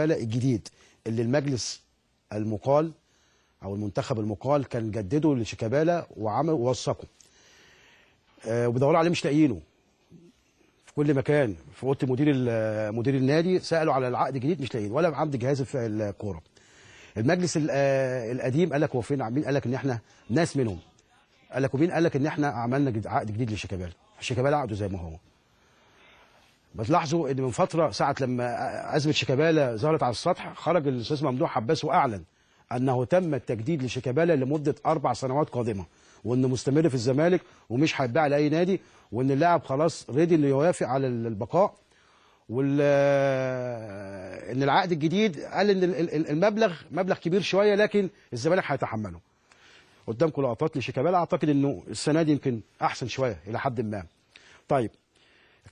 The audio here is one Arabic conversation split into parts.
الفلق الجديد اللي المجلس المقال او المنتخب المقال كان جدده لشيكابالا وعمل ووثقه آه، وبيدوروا عليه مش لاقيينه في كل مكان في اوضه مدير مدير النادي سالوا على العقد الجديد مش لاقيين ولا عند جهاز الكوره المجلس آه، القديم قال لك هو فين مين قال لك ان احنا ناس منهم قال لك ومين قال لك ان احنا عملنا عقد جديد لشيكابالا شيكابالا عقده زي ما هو بتلاحظوا ان من فتره ساعه لما ازمه شيكابالا ظهرت على السطح خرج الاستاذ ممدوح عباس واعلن انه تم التجديد لشيكابالا لمده اربع سنوات قادمه وانه مستمر في الزمالك ومش هيتباع لاي نادي وان اللاعب خلاص ريدي انه يوافق على البقاء وال ان العقد الجديد قال ان المبلغ مبلغ كبير شويه لكن الزمالك هيتحمله. قدامكم لقطات لشيكابالا اعتقد انه السنه دي يمكن احسن شويه الى حد ما. طيب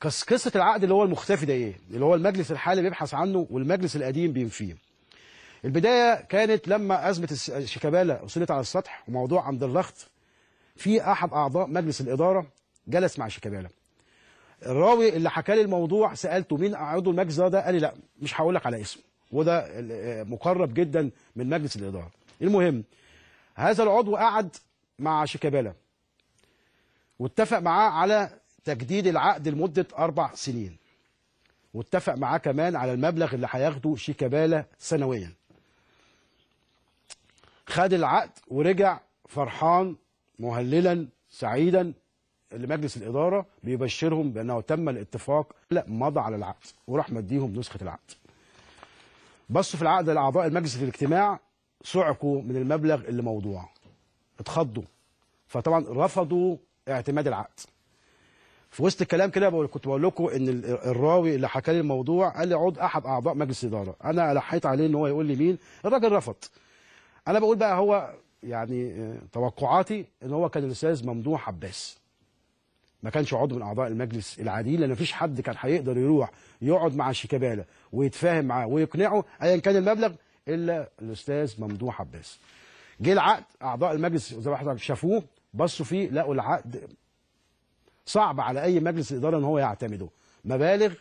قصه العقد اللي هو المختفي ده ايه اللي هو المجلس الحالي بيبحث عنه والمجلس القديم بينفيه البدايه كانت لما ازمه شيكابالا وصلت على السطح وموضوع عند اللخط في احد اعضاء مجلس الاداره جلس مع شيكابالا الراوي اللي حكى لي الموضوع سالته مين عضو المجلس ده قال لي لا مش هقول لك على اسمه وده آه، مقرب جدا من مجلس الاداره المهم هذا العضو قعد مع شيكابالا واتفق معاه على تجديد العقد لمدة أربع سنين واتفق معاه كمان على المبلغ اللي هياخده شيكابالا سنويا خد العقد ورجع فرحان مهللا سعيدا لمجلس الإدارة بيبشرهم بأنه تم الاتفاق لا مضى على العقد وراح مديهم نسخة العقد بصوا في العقد لأعضاء المجلس في الاجتماع صعقوا من المبلغ اللي موضوع اتخضوا فطبعا رفضوا اعتماد العقد في وسط الكلام كده بقول كنت بقول لكم ان الراوي اللي حكى لي الموضوع قال لي عضو احد اعضاء مجلس الاداره انا لحيت عليه ان هو يقول لي مين الراجل رفض انا بقول بقى هو يعني آه، توقعاتي ان هو كان الاستاذ ممدوح عباس ما كانش عضو من اعضاء المجلس العاديين لان مفيش حد كان هيقدر يروح يقعد مع شيكابالا ويتفاهم معاه ويقنعه ايا كان المبلغ الا الاستاذ ممدوح عباس جه العقد اعضاء المجلس زي ما حضرتك شافوه بصوا فيه لقوا العقد صعب على اي مجلس اداره ان هو يعتمده مبالغ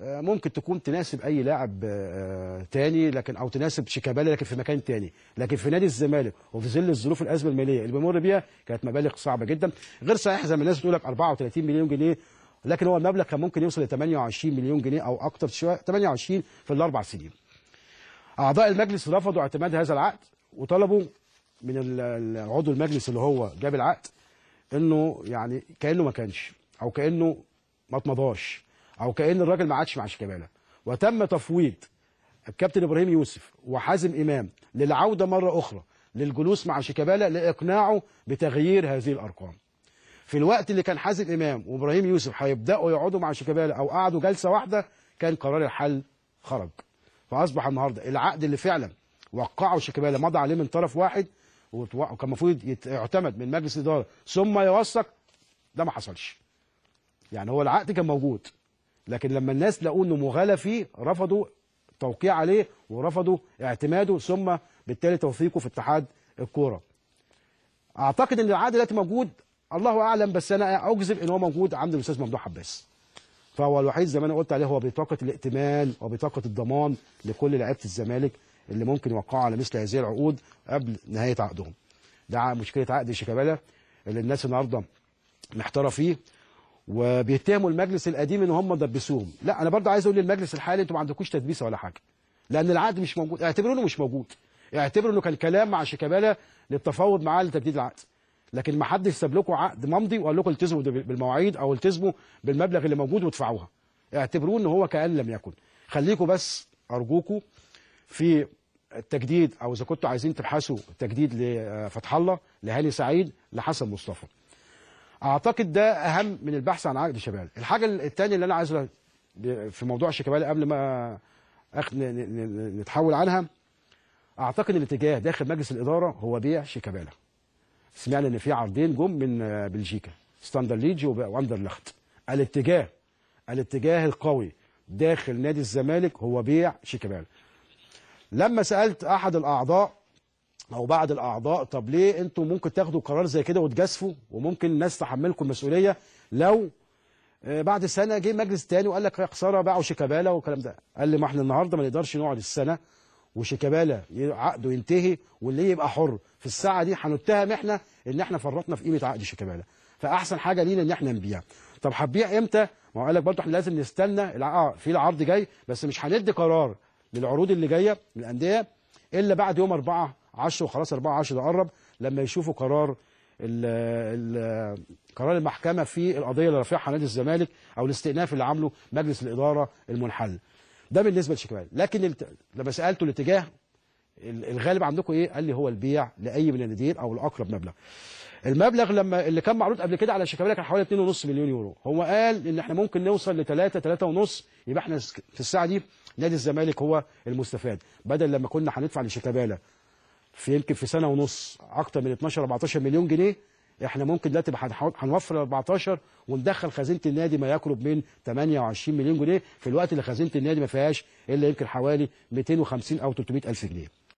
آه، ممكن تكون تناسب اي لاعب آه، تاني لكن او تناسب شيكابالا لكن في مكان تاني لكن في نادي الزمالك وفي ظل الظروف الازمه الماليه اللي بيمر بيها كانت مبالغ صعبه جدا غير صحيح زي ما الناس بتقول لك 34 مليون جنيه لكن هو المبلغ كان ممكن يوصل ل 28 مليون جنيه او اكتر شويه 28 في الاربع سنين اعضاء المجلس رفضوا اعتماد هذا العقد وطلبوا من عضو المجلس اللي هو جاب العقد انه يعني كانه ما كانش او كانه ما اتمضاش او كان الراجل ما عادش مع شيكابالا وتم تفويض الكابتن ابراهيم يوسف وحازم امام للعوده مره اخرى للجلوس مع شيكابالا لاقناعه بتغيير هذه الارقام. في الوقت اللي كان حازم امام وابراهيم يوسف هيبداوا يقعدوا مع شيكابالا او قعدوا جلسه واحده كان قرار الحل خرج. فاصبح النهارده العقد اللي فعلا وقعه شيكابالا مضى عليه من طرف واحد وكان المفروض يعتمد من مجلس الاداره ثم يوثق ده ما حصلش يعني هو العقد كان موجود لكن لما الناس لقوا انه مغالى فيه رفضوا التوقيع عليه ورفضوا اعتماده ثم بالتالي توثيقه في اتحاد الكوره اعتقد ان العقد دلوقتي موجود الله اعلم بس انا اجزم ان هو موجود عند الاستاذ ممدوح عباس فهو الوحيد زي ما انا قلت عليه هو بطاقه الائتمان وبطاقه الضمان لكل لعيبه الزمالك اللي ممكن يوقعوا على مثل هذه العقود قبل نهايه عقدهم. ده مشكله عقد شيكابالا اللي الناس النهارده محتاره فيه وبيتهموا المجلس القديم ان هم دبسوهم، لا انا برضه عايز اقول للمجلس الحالي انتوا ما عندكوش تدبيسه ولا حاجه. لان العقد مش موجود، اعتبروا انه مش موجود. اعتبروا انه كان كلام مع شيكابالا للتفاوض معاه لتجديد العقد. لكن ما حدش ساب لكم عقد ممضي وقال لكم التزموا بالمواعيد او التزموا بالمبلغ اللي موجود وادفعوها. اعتبروه ان هو كان لم يكن. خليكم بس ارجوكم في التجديد او اذا كنتوا عايزين تبحثوا التجديد لفتح الله لهاني سعيد لحسن مصطفى اعتقد ده اهم من البحث عن عقد شيكابالا الحاجه الثانيه اللي انا عايز في موضوع شيكابالا قبل ما نتحول عنها اعتقد الاتجاه داخل مجلس الاداره هو بيع شيكابالا سمعنا ان في عرضين جم من بلجيكا ستاندر ليج واندرلخت الاتجاه الاتجاه القوي داخل نادي الزمالك هو بيع شيكابالا لما سالت احد الاعضاء او بعض الاعضاء طب ليه انتم ممكن تاخدوا قرار زي كده وتجازفوا وممكن الناس تحملكم المسؤوليه لو آه، بعد سنه جه مجلس تاني وقال لك يا خساره باعوا شيكابالا والكلام ده قال لي ما احنا النهارده ما نقدرش نقعد السنه وشيكابالا عقده ينتهي واللي يبقى حر في الساعه دي هنتهم احنا ان احنا فرطنا في قيمه عقد شيكابالا فاحسن حاجه لينا ان احنا نبيع طب هتبيع امتى ما هو قال لك برضه احنا لازم نستنى اه في العرض جاي بس مش هندي قرار للعروض اللي جايه للانديه الا بعد يوم 4 10 وخلاص 4 10 ده قرب لما يشوفوا قرار ال ال قرار المحكمه في القضيه اللي رافعها نادي الزمالك او الاستئناف اللي عامله مجلس الاداره المنحل ده بالنسبه لشيكابالا لكن لما سالته الاتجاه الغالب عندكم ايه قال لي هو البيع لاي من الناديين او الاقرب مبلغ المبلغ لما اللي كان معروض قبل كده على شيكابالا كان حوالي 2.5 مليون يورو هو قال ان احنا ممكن نوصل ل 3 3.5 يبقى احنا في الساعه دي نادي الزمالك هو المستفاد بدل لما كنا هندفع لشيكابالا في يمكن في سنه ونص اكتر من 12 14 مليون جنيه احنا ممكن دلوقتي هنوفر 14 وندخل خزينه النادي ما يقرب من 28 مليون جنيه في الوقت اللي خزينه النادي ما فيهاش الا يمكن حوالي 250 او 300 الف جنيه